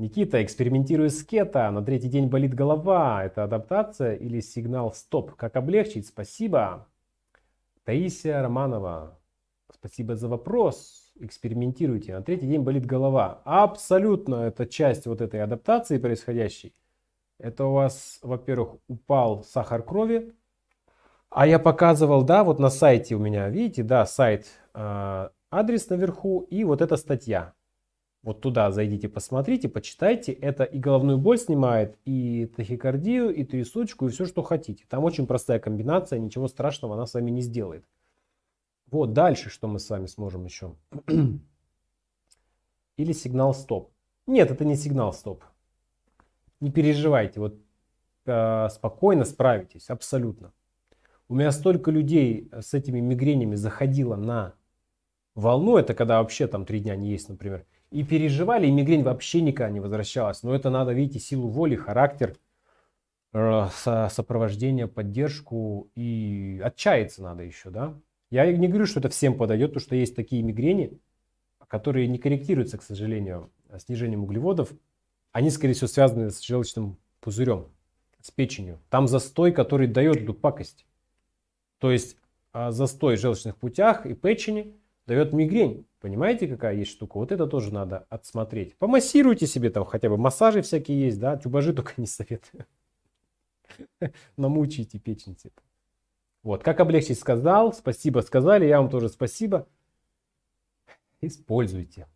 Никита, экспериментирую с кето, на третий день болит голова. Это адаптация или сигнал стоп? Как облегчить? Спасибо. Таисия Романова, спасибо за вопрос. Экспериментируйте. На третий день болит голова. Абсолютно это часть вот этой адаптации происходящей. Это у вас, во-первых, упал сахар крови. А я показывал, да, вот на сайте у меня, видите, да, сайт, э, адрес наверху и вот эта статья. Вот туда зайдите, посмотрите, почитайте. Это и головную боль снимает, и тахикардию, и трясучку, и все, что хотите. Там очень простая комбинация, ничего страшного она с вами не сделает. Вот дальше, что мы с вами сможем еще. Или сигнал стоп. Нет, это не сигнал стоп. Не переживайте, вот э, спокойно справитесь, абсолютно. У меня столько людей с этими мигренями заходило на волну, это когда вообще там три дня не есть, например, и переживали, и мигрень вообще никогда не возвращалась. Но это надо, видите, силу воли, характер, э, сопровождение, поддержку и отчаяться надо еще, да. Я не говорю, что это всем подойдет, потому что есть такие мигрени, которые не корректируются, к сожалению, снижением углеводов. Они, скорее всего, связаны с желчным пузырем, с печенью. Там застой, который дает дупакость. То есть э, застой в желчных путях и печени дает мигрень. Понимаете, какая есть штука? Вот это тоже надо отсмотреть. Помассируйте себе там хотя бы массажи всякие есть, да, тюбажи только не советую. Намучите печень типа. Вот, как облегчить сказал, спасибо сказали, я вам тоже спасибо. Используйте.